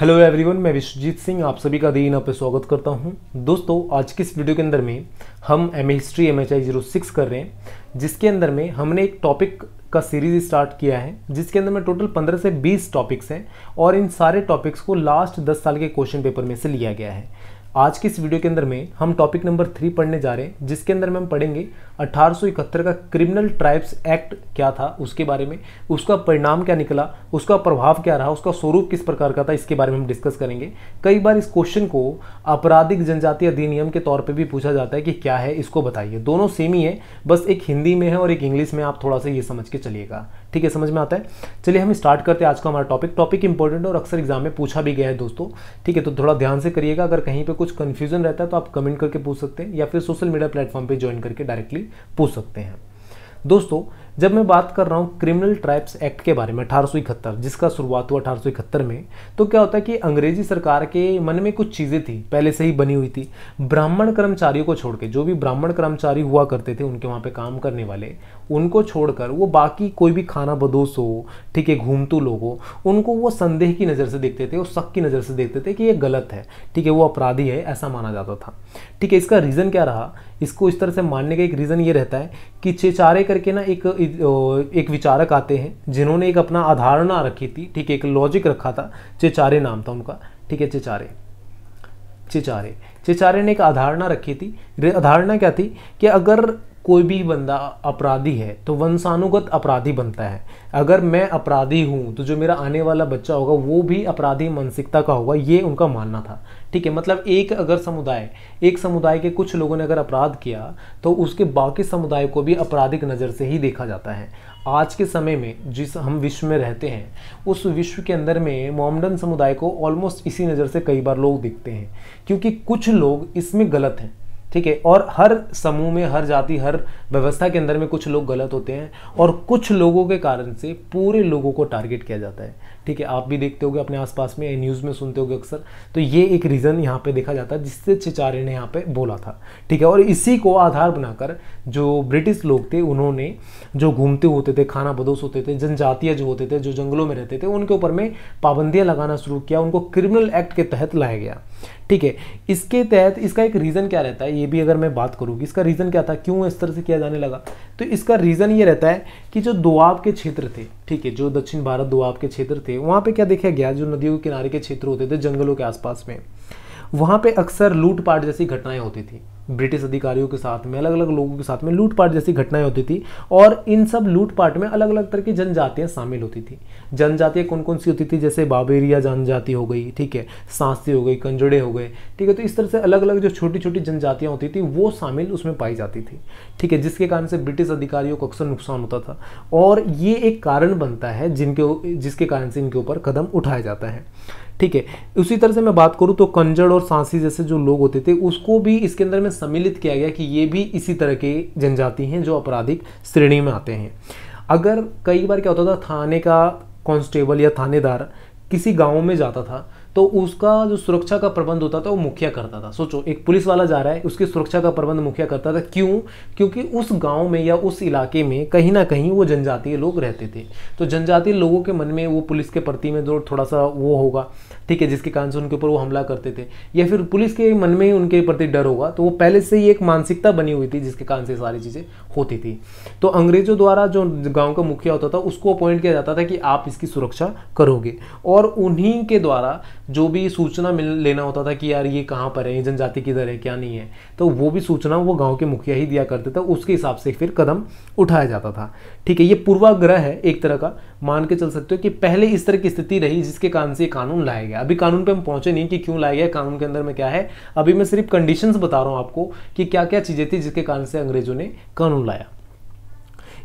hello everyone मैं विश्वजीत सिंह आप सभी का दिन पर स्वागत करता हूं दोस्तों आज की इस वीडियो के अंदर में हम M history M H I zero six कर रहे हैं जिसके अंदर में हमने एक टॉपिक का सीरीज स्टार्ट किया है जिसके अंदर में टोटल पंद्रह से बीस टॉपिक्स हैं और इन सारे टॉपिक्स को लास्ट दस साल के क्वेश्चन पेपर में से लिया गया है आज की इस वीडियो के अंदर में हम टॉपिक नंबर थ्री पढ़ने जा रहे हैं जिसके अंदर में हम पढ़ेंगे अठारह का क्रिमिनल ट्राइब्स एक्ट क्या था उसके बारे में उसका परिणाम क्या निकला उसका प्रभाव क्या रहा उसका स्वरूप किस प्रकार का था इसके बारे में हम डिस्कस करेंगे कई बार इस क्वेश्चन को आपराधिक जनजाति अधिनियम के तौर पर भी पूछा जाता है कि क्या है इसको बताइए दोनों सेम ही है बस एक हिंदी में है और एक इंग्लिश में आप थोड़ा सा ये समझ के चलिएगा ठीक है समझ में आता है चलिए हम स्टार्ट करते हैं आज का हमारा टॉपिक टॉपिक इंपॉर्टेंट और अक्सर एग्जाम में पूछा भी गया है दोस्तों ठीक है तो थोड़ा ध्यान से करिएगा अगर कहीं पर कुछ कन्फ्यूजन रहता है तो आप कमेंट करके पूछ सकते हैं या फिर सोशल मीडिया प्लेटफॉर्म पर ज्वाइन करके डायरेक्टली पूछ सकते हैं दोस्तों जब मैं बात कर रहा हूँ क्रिमिनल ट्राइब्स एक्ट के बारे में अठारह जिसका शुरुआत हुआ अठारह में तो क्या होता है कि अंग्रेजी सरकार के मन में कुछ चीज़ें थी पहले से ही बनी हुई थी ब्राह्मण कर्मचारियों को छोड़ के जो भी ब्राह्मण कर्मचारी हुआ करते थे उनके वहाँ पे काम करने वाले उनको छोड़कर वो बाकी कोई भी खाना बदोश हो ठीक है घूमतू लोग हो उनको वो संदेह की नज़र से देखते थे और शक की नज़र से देखते थे कि ये गलत है ठीक है वो अपराधी है ऐसा माना जाता था ठीक है इसका रीज़न क्या रहा इसको इस तरह से मानने का एक रीज़न ये रहता है कि चेचारे करके ना एक एक विचारक आते हैं जिन्होंने एक अपना आधारणा रखी थी ठीक है एक लॉजिक रखा था चेचारे नाम था उनका ठीक है चेचारे चेचारे चेचारे ने एक अधारणा रखी थी अधारणा क्या थी कि अगर कोई भी बंदा अपराधी है तो वंशानुगत अपराधी बनता है अगर मैं अपराधी हूँ तो जो मेरा आने वाला बच्चा होगा वो भी अपराधी मानसिकता का होगा ये उनका मानना था ठीक है मतलब एक अगर समुदाय एक समुदाय के कुछ लोगों ने अगर अपराध किया तो उसके बाकी समुदाय को भी आपराधिक नज़र से ही देखा जाता है आज के समय में जिस हम विश्व में रहते हैं उस विश्व के अंदर में मोमडन समुदाय को ऑलमोस्ट इसी नज़र से कई बार लोग देखते हैं क्योंकि कुछ लोग इसमें गलत हैं ठीक है और हर समूह में हर जाति हर व्यवस्था के अंदर में कुछ लोग गलत होते हैं और कुछ लोगों के कारण से पूरे लोगों को टारगेट किया जाता है ठीक है आप भी देखते होगे अपने आसपास में न्यूज़ में सुनते होगे अक्सर तो ये एक रीज़न यहाँ पे देखा जाता है जिससे चिचारे ने यहाँ पे बोला था ठीक है और इसी को आधार बनाकर जो ब्रिटिश लोग थे उन्होंने जो घूमते होते थे खाना बदोश होते थे जनजातीय जो होते थे जो जंगलों में रहते थे उनके ऊपर में पाबंदियाँ लगाना शुरू किया उनको क्रिमिनल एक्ट के तहत लाया गया ठीक है इसके तहत इसका एक रीज़न क्या रहता है ये भी अगर मैं बात करूँगी इसका रीज़न क्या था क्यों इस तरह से किया जाने लगा तो इसका रीज़न ये रहता है कि जो दुआब के क्षेत्र थे ठीक है जो दक्षिण भारत दुआब के क्षेत्र थे वहाँ पर क्या देखा गया जो नदियों के किनारे के क्षेत्र होते थे जंगलों के आसपास में वहाँ पर अक्सर लूटपाट जैसी घटनाएँ होती थी ब्रिटिश अधिकारियों के साथ में अलग अलग लोगों के साथ में लूटपाट जैसी घटनाएं होती थी और इन सब लूटपाट में अलग अलग तरह की जनजातियाँ शामिल होती थी जनजातियाँ कौन कौन सी होती थी जैसे बाबेरिया जनजाति हो गई ठीक है सांसी हो गई कंजड़े हो गए ठीक है तो इस तरह से अलग अलग जो छोटी छोटी जनजातियाँ होती थी वो शामिल उसमें पाई जाती थी ठीक है जिसके कारण से ब्रिटिश अधिकारियों को अक्सर नुकसान होता था और ये एक कारण बनता है जिनके जिसके कारण से इनके ऊपर कदम उठाया जाता है ठीक है उसी तरह से मैं बात करूँ तो कंजड़ और सांसी जैसे जो लोग होते थे उसको भी इसके अंदर में सम्मिलित किया गया कि ये भी इसी तरह के जनजाति हैं जो आपराधिक श्रेणी में आते हैं अगर कई बार क्या होता था थाने का कांस्टेबल या थानेदार किसी गांव में जाता था तो उसका जो सुरक्षा का प्रबंध होता था वो मुखिया करता था सोचो एक पुलिस वाला जा रहा है उसकी सुरक्षा का प्रबंध मुखिया करता था क्यों क्योंकि उस गांव में या उस इलाके में कहीं ना कहीं वो जनजातीय लोग रहते थे तो जनजातीय लोगों के मन में वो पुलिस के प्रति में जो थोड़ा सा वो होगा ठीक है जिसके कारण से उनके ऊपर वो हमला करते थे या फिर पुलिस के मन में उनके प्रति डर होगा तो वो पहले से ही एक मानसिकता बनी हुई थी जिसके कारण से सारी चीज़ें होती थी तो अंग्रेजों द्वारा जो गांव का मुखिया होता था उसको अपॉइंट किया जाता था कि आप इसकी सुरक्षा करोगे और उन्हीं के द्वारा जो भी सूचना मिल लेना होता था कि यार ये कहाँ पर है ये जनजाति किधर है क्या नहीं है तो वो भी सूचना वो गांव के मुखिया ही दिया करते थे उसके हिसाब से फिर कदम उठाया जाता था ठीक है ये पूर्वाग्रह है एक तरह का मान के चल सकते हो कि पहले इस तरह की स्थिति रही जिसके कारण से ये कानून लाया गया अभी कानून पर हम पहुँचे नहीं कि क्यों लाया गया कानून के अंदर में क्या है अभी मैं सिर्फ कंडीशंस बता रहा हूँ आपको कि क्या क्या चीज़ें थी जिसके कारण से अंग्रेजों ने कानून लाया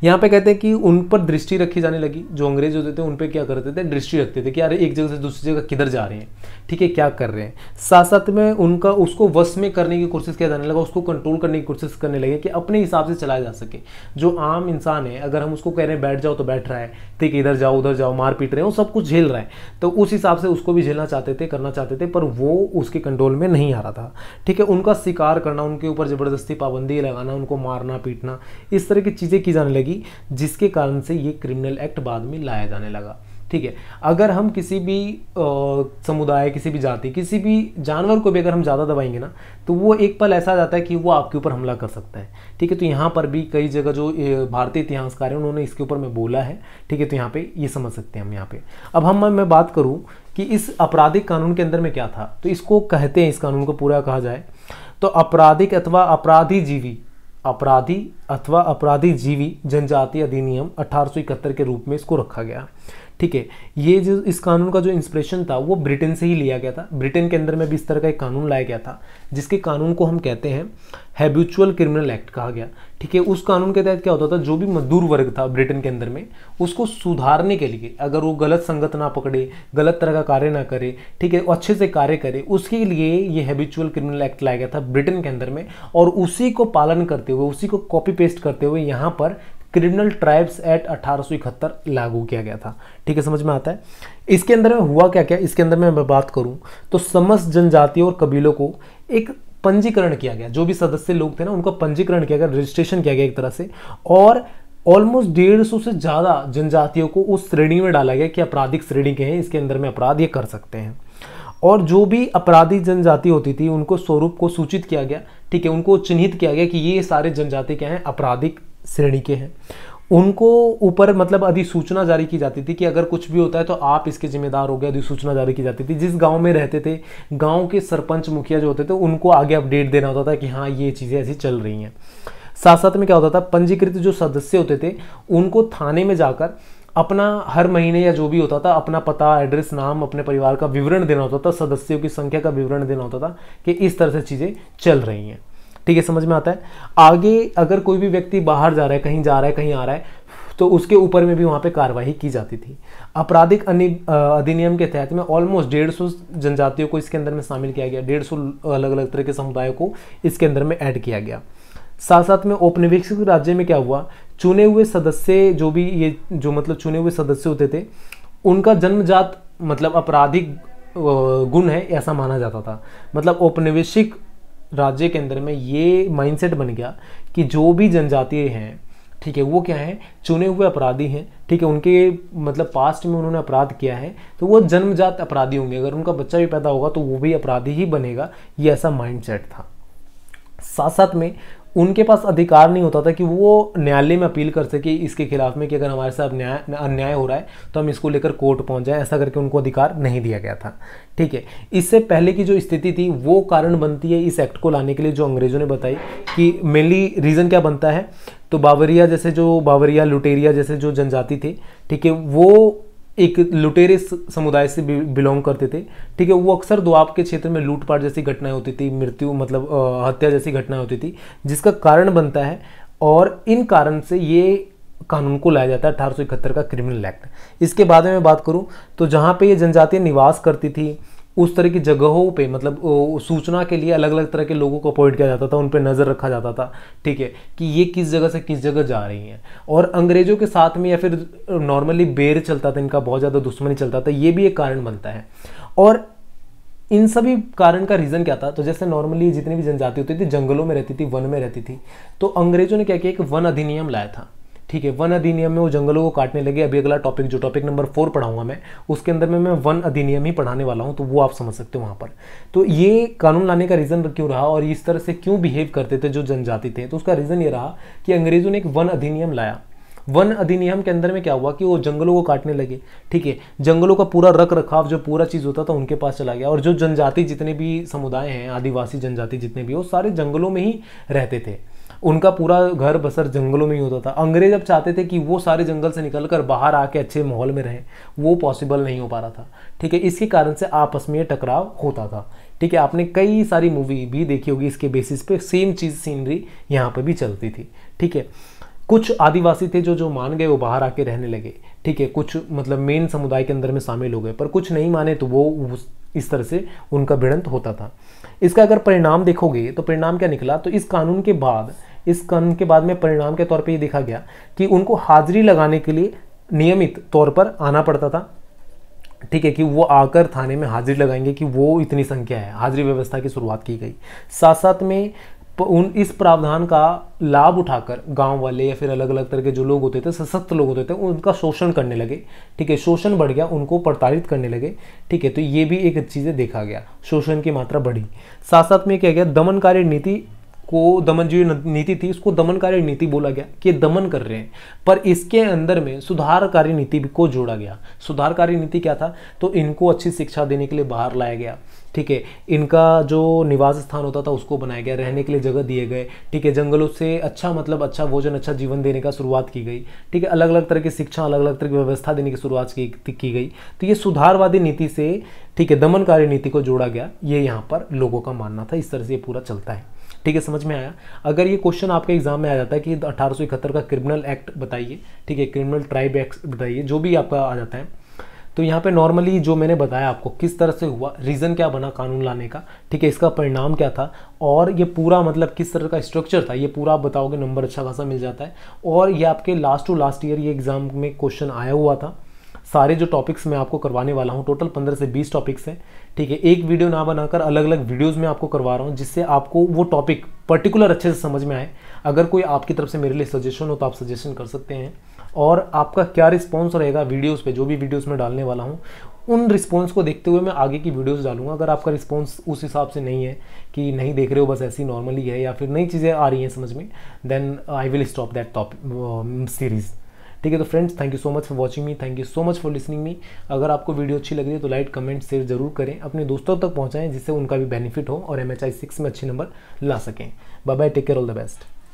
यहाँ पे कहते हैं कि उन पर दृष्टि रखी जाने लगी जो अंग्रेज होते थे उन पर क्या करते थे दृष्टि रखते थे कि यार एक जगह से दूसरी जगह किधर जा रहे हैं ठीक है क्या कर रहे हैं साथ साथ में उनका उसको वश में करने की कोशिश किया जाने लगा उसको कंट्रोल करने की कोशिश करने लगे कि अपने हिसाब से चलाया जा सके जो आम इंसान है अगर हम उसको कह रहे हैं बैठ जाओ तो बैठ रहा है ठीक है इधर जाओ उधर जाओ मार पीट रहे हैं वो सब कुछ झेल रहा है तो उस हिसाब से उसको भी झेलना चाहते थे करना चाहते थे पर वो उसके कंट्रोल में नहीं आ रहा था ठीक है उनका शिकार करना उनके ऊपर ज़बरदस्ती पाबंदी लगाना उनको मारना पीटना इस तरह की चीज़ें की जाने लगी जाएगी जिसके कारण से ये क्रिमिनल एक्ट बाद में लाया जाने लगा ठीक है अगर हम किसी भी समुदाय किसी भी जाति किसी भी जानवर को भी अगर हम ज़्यादा दबाएंगे ना तो वो एक पल ऐसा आ जाता है कि वो आपके ऊपर हमला कर सकता है ठीक है तो यहाँ पर भी कई जगह जो भारतीय इतिहासकार हैं उन्होंने इसके ऊपर में बोला है ठीक है तो यहाँ पे ये समझ सकते हैं हम यहाँ पे अब हम मैं बात करूँ कि इस आपराधिक कानून के अंदर में क्या था तो इसको कहते हैं इस कानून को पूरा कहा जाए तो आपराधिक अथवा अपराधी जीवी अपराधी अथवा अपराधी जीवी जनजाति अधिनियम अठारह के रूप में इसको रखा गया ठीक है ये जो इस कानून का जो इंस्पिरेशन था वो ब्रिटेन से ही लिया गया था ब्रिटेन के अंदर में भी इस तरह का एक कानून लाया गया था जिसके कानून को हम कहते हैं हैबिचुअल क्रिमिनल एक्ट कहा गया ठीक है उस कानून के तहत क्या होता था जो भी मजदूर वर्ग था ब्रिटेन के अंदर में उसको सुधारने के लिए अगर वो गलत संगत ना पकड़े गलत तरह का कार्य ना करे ठीक है अच्छे से कार्य करे उसके लिए ये हैबिचुअल क्रिमिनल एक्ट लाया गया था ब्रिटेन के अंदर में और उसी को पालन करते हुए उसी को कॉपी पेस्ट करते हुए यहाँ पर क्रिमिनल ट्राइब्स एक्ट अठारह लागू किया गया था ठीक है समझ में आता है इसके अंदर में हुआ क्या क्या इसके अंदर में मैं बात करूं तो समस्त जनजातियों और कबीलों को एक पंजीकरण किया गया जो भी सदस्य लोग थे ना उनका पंजीकरण किया गया रजिस्ट्रेशन किया गया एक तरह से और ऑलमोस्ट डेढ़ सौ से ज़्यादा जनजातियों को उस श्रेणी में डाला गया कि आपराधिक श्रेणी के हैं इसके अंदर में अपराध ये कर सकते हैं और जो भी अपराधी जनजाति होती थी उनको स्वरूप को सूचित किया गया ठीक है उनको चिन्हित किया गया कि ये सारे जनजाति क्या हैं आपराधिक श्रेणी के हैं उनको ऊपर मतलब अधिसूचना जारी की जाती थी कि अगर कुछ भी होता है तो आप इसके जिम्मेदार हो गए अधिसूचना जारी की जाती थी जिस गांव में रहते थे गांव के सरपंच मुखिया जो होते थे उनको आगे अपडेट देना होता था कि हाँ ये चीज़ें ऐसी चल रही हैं साथ साथ में क्या होता था पंजीकृत जो सदस्य होते थे उनको थाने में जाकर अपना हर महीने या जो भी होता था अपना पता एड्रेस नाम अपने परिवार का विवरण देना होता था सदस्यों की संख्या का विवरण देना होता था कि इस तरह से चीज़ें चल रही हैं ठीक है समझ में आता है आगे अगर कोई भी व्यक्ति बाहर जा रहा है कहीं जा रहा है कहीं आ रहा है तो उसके ऊपर में भी वहाँ पे कार्रवाई की जाती थी आपराधिक अधिनियम के तहत में ऑलमोस्ट डेढ़ सौ जनजातियों को इसके अंदर में शामिल किया गया डेढ़ सौ अलग अलग तरह के समुदायों को इसके अंदर में ऐड किया गया साथ साथ में औपनिवेशिक राज्य में क्या हुआ चुने हुए सदस्य जो भी ये जो मतलब चुने हुए सदस्य होते थे उनका जन्मजात मतलब आपराधिक गुण है ऐसा माना जाता था मतलब औपनिवेशिक राज्य के अंदर में ये माइंडसेट बन गया कि जो भी जनजातीय हैं ठीक है वो क्या है चुने हुए अपराधी हैं ठीक है उनके मतलब पास्ट में उन्होंने अपराध किया है तो वो जन्मजात अपराधी होंगे अगर उनका बच्चा भी पैदा होगा तो वो भी अपराधी ही बनेगा ये ऐसा माइंडसेट था साथ साथ में उनके पास अधिकार नहीं होता था कि वो न्यायालय में अपील कर सके इसके खिलाफ में कि अगर हमारे साथ न्याय अन्याय हो रहा है तो हम इसको लेकर कोर्ट पहुंच जाए ऐसा करके उनको अधिकार नहीं दिया गया था ठीक है इससे पहले की जो स्थिति थी वो कारण बनती है इस एक्ट को लाने के लिए जो अंग्रेजों ने बताई कि मेनली रीज़न क्या बनता है तो बावरिया जैसे जो बावरिया लुटेरिया जैसे जो जनजाति थे ठीक है वो एक लुटेरे समुदाय से बिलोंग करते थे ठीक है वो अक्सर दोआब के क्षेत्र में लूटपाट जैसी घटनाएं होती थी मृत्यु मतलब हत्या जैसी घटनाएं होती थी जिसका कारण बनता है और इन कारण से ये कानून को लाया जाता है अठारह का क्रिमिनल एक्ट इसके बाद में मैं बात करूँ तो जहाँ पे ये जनजातियाँ निवास करती थी उस तरह की जगहों पे मतलब सूचना के लिए अलग अलग तरह के लोगों को अपॉइंट किया जाता था उन पर नज़र रखा जाता था ठीक है कि ये किस जगह से किस जगह जा रही हैं और अंग्रेज़ों के साथ में या फिर नॉर्मली बेर चलता था इनका बहुत ज़्यादा दुश्मनी चलता था ये भी एक कारण बनता है और इन सभी कारण का रीज़न क्या था तो जैसे नॉर्मली जितनी भी जनजाति होती थी जंगलों में रहती थी वन में रहती थी तो अंग्रेज़ों ने क्या किया कि वन अधिनियम लाया था ठीक है वन अधिनियम में वो जंगलों को काटने लगे अभी अगला टॉपिक जो टॉपिक नंबर फोर पढ़ाऊंगा मैं उसके अंदर में मैं वन अधिनियम ही पढ़ाने वाला हूँ तो वो आप समझ सकते हो वहाँ पर तो ये कानून लाने का रीज़न क्यों रहा और इस तरह से क्यों बिहेव करते थे जो जनजाति थे तो उसका रीज़न ये रहा कि अंग्रेजों ने एक वन अधिनियम लाया वन अधिनियम के अंदर में क्या हुआ कि वो जंगलों को काटने लगे ठीक है जंगलों का पूरा रख रखाव जो पूरा चीज़ होता था उनके पास चला गया और जो जनजाति जितने भी समुदाय हैं आदिवासी जनजाति जितने भी वो सारे जंगलों में ही रहते थे उनका पूरा घर बसर जंगलों में ही होता था अंग्रेज अब चाहते थे कि वो सारे जंगल से निकल कर बाहर आके अच्छे माहौल में रहें वो पॉसिबल नहीं हो पा रहा था ठीक है इसके कारण से आपस में टकराव होता था ठीक है आपने कई सारी मूवी भी देखी होगी इसके बेसिस पे सेम चीज़ सीनरी यहाँ पर भी चलती थी ठीक है कुछ आदिवासी थे जो जो मान गए वो बाहर आके रहने लगे ठीक है कुछ मतलब मेन समुदाय के अंदर में शामिल हो गए पर कुछ नहीं माने तो वो इस तरह से उनका भिड़ंत होता था इसका अगर परिणाम देखोगे तो परिणाम क्या निकला तो इस कानून के बाद इस कानून के बाद में परिणाम के तौर पर ये देखा गया कि उनको हाजिरी लगाने के लिए नियमित तौर पर आना पड़ता था ठीक है कि वो आकर थाने में हाजिरी लगाएंगे कि वो इतनी संख्या है हाजिरी व्यवस्था की शुरुआत की गई साथ साथ में उन इस प्रावधान का लाभ उठाकर गांव वाले या फिर अलग अलग तरह के जो लोग होते थे सशक्त लोग होते थे उनका शोषण करने लगे ठीक है शोषण बढ़ गया उनको प्रताड़ित करने लगे ठीक है तो ये भी एक चीज़ें देखा गया शोषण की मात्रा बढ़ी साथ साथ में क्या गया दमनकारी नीति को दमन जो नीति थी उसको दमनकारी नीति बोला गया कि दमन कर रहे हैं पर इसके अंदर में सुधारकारी नीति को जोड़ा गया सुधारकारी नीति क्या था तो इनको अच्छी शिक्षा देने के लिए बाहर लाया गया ठीक है इनका जो निवास स्थान होता था उसको बनाया गया रहने के लिए जगह दिए गए ठीक है जंगलों से अच्छा मतलब अच्छा भोजन अच्छा जीवन देने का शुरुआत की गई ठीक है अलग अलग तरह की शिक्षा अलग अलग तरह की व्यवस्था देने की शुरुआत की, की गई तो ये सुधारवादी नीति से ठीक है दमनकारी नीति को जोड़ा गया ये यहाँ पर लोगों का मानना था इस तरह से ये पूरा चलता है ठीक है समझ में आया अगर ये क्वेश्चन आपके एग्जाम में आ जाता है कि अठारह का क्रिमिनल एक्ट बताइए ठीक है क्रिमिनल ट्राइब एक्ट बताइए जो भी आपका आ जाता है तो यहाँ पे नॉर्मली जो मैंने बताया आपको किस तरह से हुआ रीज़न क्या बना कानून लाने का ठीक है इसका परिणाम क्या था और ये पूरा मतलब किस तरह का स्ट्रक्चर था ये पूरा आप बताओगे नंबर अच्छा खासा मिल जाता है और ये आपके लास्ट टू लास्ट ईयर ये एग्ज़ाम में क्वेश्चन आया हुआ था सारे जो टॉपिक्स मैं आपको करवाने वाला हूँ टोटल पंद्रह से बीस टॉपिक्स हैं ठीक है एक वीडियो ना बनाकर अलग अलग वीडियोज़ में आपको करवा रहा हूँ जिससे आपको वो टॉपिक पर्टिकुलर अच्छे से समझ में आए अगर कोई आपकी तरफ से मेरे लिए सजेशन हो तो आप सजेशन कर सकते हैं और आपका क्या रिस्पॉन्स रहेगा वीडियोज़ पे जो भी वीडियोज़ में डालने वाला हूँ उन रिस्पॉन्स को देखते हुए मैं आगे की वीडियोस डालूंगा अगर आपका रिस्पॉन्स उस हिसाब से नहीं है कि नहीं देख रहे हो बस ऐसी नॉर्मली है या फिर नई चीज़ें आ रही हैं समझ में then I will stop that top series ठीक है तो friends thank you so much for watching me thank you so much for listening me अगर आपको वीडियो अच्छी लग रही है तो लाइक कमेंट शेयर जरूर करें अपने दोस्तों तक पहुँचाएँ जिससे उनका भी बेनिफिट हो और एम एच आई सिक्स में अच्छे नंबर ला सकें bye take care all the best